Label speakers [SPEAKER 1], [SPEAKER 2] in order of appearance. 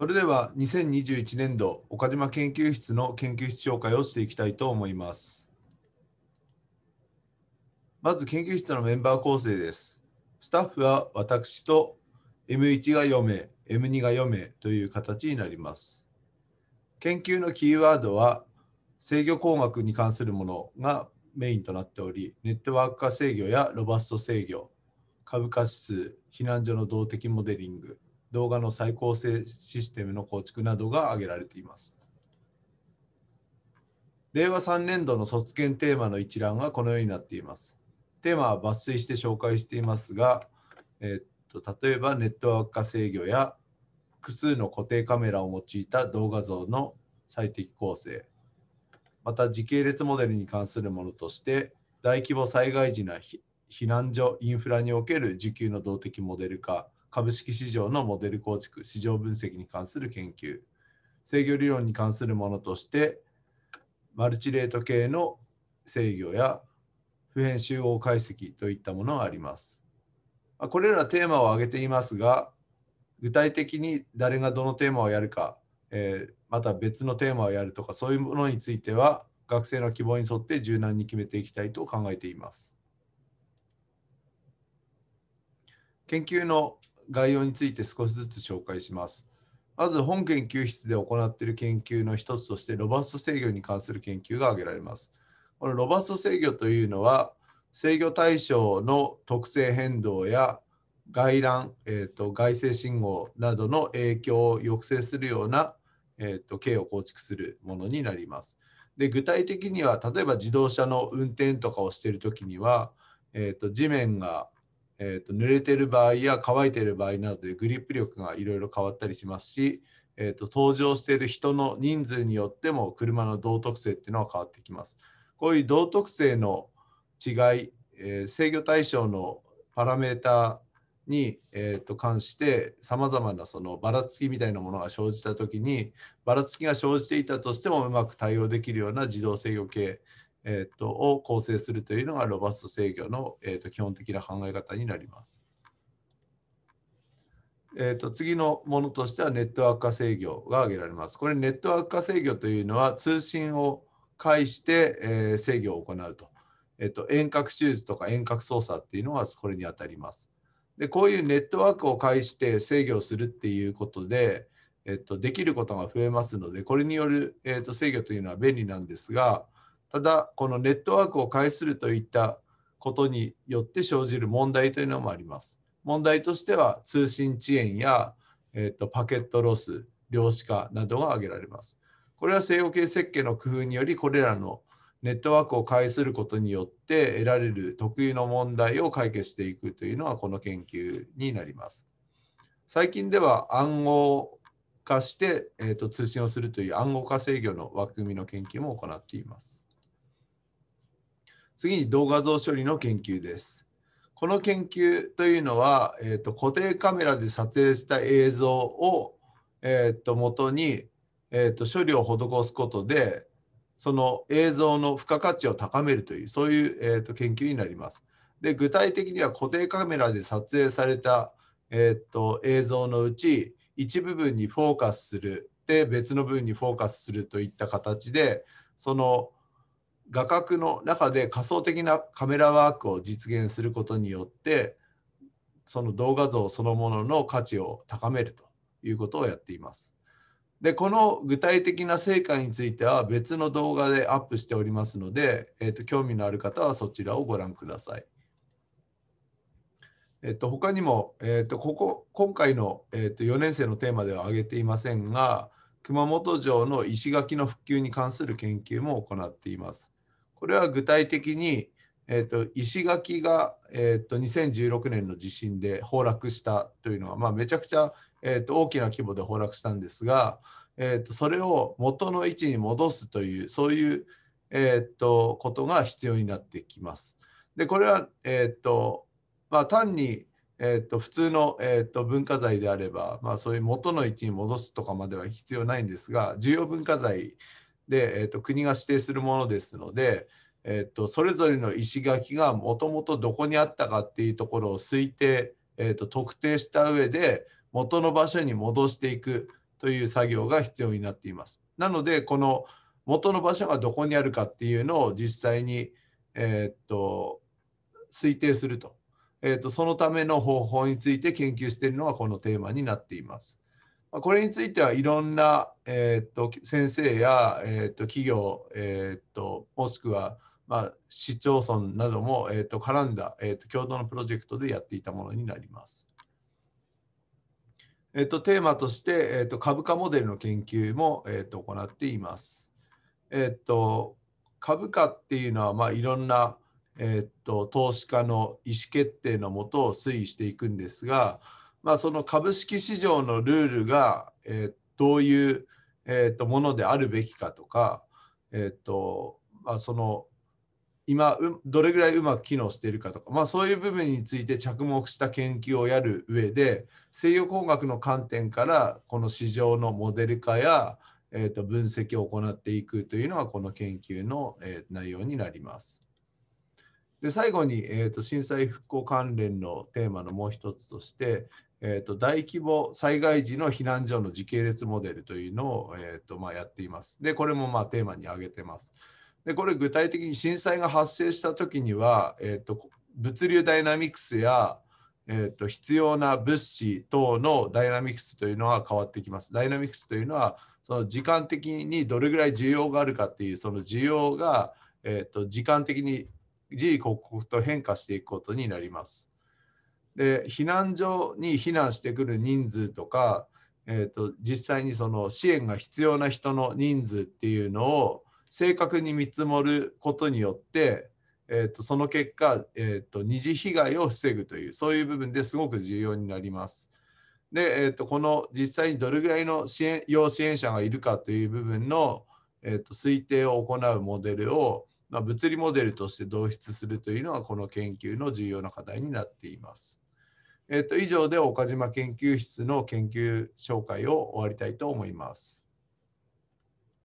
[SPEAKER 1] それでは2021年度岡島研究室の研究室紹介をしていきたいと思います。まず研究室のメンバー構成です。スタッフは私と M1 が4名、M2 が4名という形になります。研究のキーワードは制御工学に関するものがメインとなっており、ネットワーク化制御やロバスト制御、株価指数、避難所の動的モデリング、動画の再構成システムの構築などが挙げられています。令和3年度の卒検テーマの一覧はこのようになっています。テーマは抜粋して紹介していますが、えっと例えばネットワーク化制御や複数の固定カメラを用いた動画像の最適構成、また時系列モデルに関するものとして、大規模災害時な避難所インフラにおける需給の動的モデル化、株式市場のモデル構築、市場分析に関する研究、制御理論に関するものとして、マルチレート系の制御や普遍集合解析といったものがあります。これらテーマを挙げていますが、具体的に誰がどのテーマをやるか、えまた別のテーマをやるとか、そういうものについては、学生の希望に沿って柔軟に決めていきたいと考えています。研究の概要について少しずつ紹介します。まず本研究室で行っている研究の一つとしてロバスト制御に関する研究が挙げられます。このロバスト制御というのは制御対象の特性変動や外乱、えーと、外性信号などの影響を抑制するような、えーと、経を構築するものになります。で具体的には例えば自動車の運転とかをしている時には、えーと地面がえーと、濡れてる場合や乾いてる場合などでグリップ力がいろいろ変わったりしますし、えーと、登場している人の人数によっても車の道徳性っていうのは変わってきます。こういう道徳性の違い、えー、制御対象のパラメータに、えー、と関してさまざまなそのばらつきみたいなものが生じた時にばらつきが生じていたとしてもうまく対応できるような自動制御系えーと、を構成するというのがロバスト制御の、えーと、基本的な考え方になります。えーと、次のものとしてはネットワーク化制御が挙げられます。これネットワーク化制御というのは通信を介して、えー、制御を行うと。えっ、ー、と、遠隔手術とか遠隔操作っていうのがこれにあたります。で、こういうネットワークを介して制御するっていうことで、えっ、ー、と、できることが増えますので、これによる、えっと、制御というのは便利なんですが、ただこのネットワークを介するといったことによって生じる問題というのもあります。問題としては通信遅延や、えーと、パケットロス量子化などが挙げられます。これは西洋系設計の工夫によりこれらのネットワークを介することによって得られる特有の問題を解決していくというのはこの研究になります。最近では暗号化して、えーと通信をするという暗号化制御の枠組みの研究も行っています。次に動画像処理の研究です。この研究というのは、えーと、固定カメラで撮影した映像を、えーと、元に、えーと、処理を施すことでその映像の付加価値を高めるというそういう、えー、と研究になります。で具体的には固定カメラで撮影された、えー、と映像のうち一部分にフォーカスするで別の部分にフォーカスするといった形でその画角の中で仮想的なカメラワークを実現することによってその動画像そのものの価値を高めるということをやっています。でこの具体的な成果については別の動画でアップしておりますので、えーと、興味のある方はそちらをご覧ください。えっ、と、他にも、えっ、と、ここ今回の、えっ、と、4年生のテーマでは挙げていませんが熊本城の石垣の復旧に関する研究も行っています。これは具体的に、えーと、石垣が、えーと、2016年の地震で崩落したというのは、まあ、めちゃくちゃ、えーと大きな規模で崩落したんですが、えー、とそれを元の位置に戻すというそういう、えー、とことが必要になってきます。でこれは、えーとまあ、単に、えー、と普通の、えー、と文化財であれば、まあ、そういう元の位置に戻すとかまでは必要ないんですが重要文化財で、えーと、国が指定するものですので、えーと、それぞれの石垣がもともとどこにあったかっていうところを推定、えーと、と特定した上で元の場所に戻していくという作業が必要になっています。なのでこの元の場所がどこにあるかっていうのを実際に、えー、と推定すると,、えー、とそのための方法について研究しているのがこのテーマになっています。これについてはいろんな、えーと、先生や、えーと、企業、えーと、ともしくは、まあ、市町村なども、えー、と絡んだ、えー、と共同のプロジェクトでやっていたものになります。えー、とテーマとして、えー、と株価モデルの研究も、えー、と行っています。えー、と株価っていうのは、まあ、いろんな、えー、と投資家の意思決定のもとを推移していくんですが、まあ、その株式市場のルールが、えー、どういう、えー、とものであるべきかとか、えーとまあ、その今どれぐらいうまく機能しているかとか、まあ、そういう部分について着目した研究をやる上で西洋工学の観点からこの市場のモデル化や、えー、と分析を行っていくというのがこの研究の、え内容になります。で最後に、えーと震災復興関連のテーマのもう一つとして、えーと、大規模災害時の避難所の時系列モデルというのを、えーとまあ、やっています。で、これもまあテーマに挙げてます。で、これ具体的に震災が発生した時には、えーと、物流ダイナミクスや、えーと、と必要な物資等のダイナミクスというのは変わってきます。ダイナミクスというのはその時間的にどれぐらい需要があるかっていうその需要が、えー、と時間的に時刻々と変化していくことになります。で避難所に避難してくる人数とか、えーと、実際にその支援が必要な人の人数っていうのを正確に見積もることによって、えーと、その結果、えーと、と二次被害を防ぐというそういう部分ですごく重要になります。で、えー、とこの実際にどれぐらいの支援要支援者がいるかという部分の、えー、と推定を行うモデルを、まあ、物理モデルとして導出するというのがこの研究の重要な課題になっています。えっと、以上で岡島研究室の研究紹介を終わりたいと思います。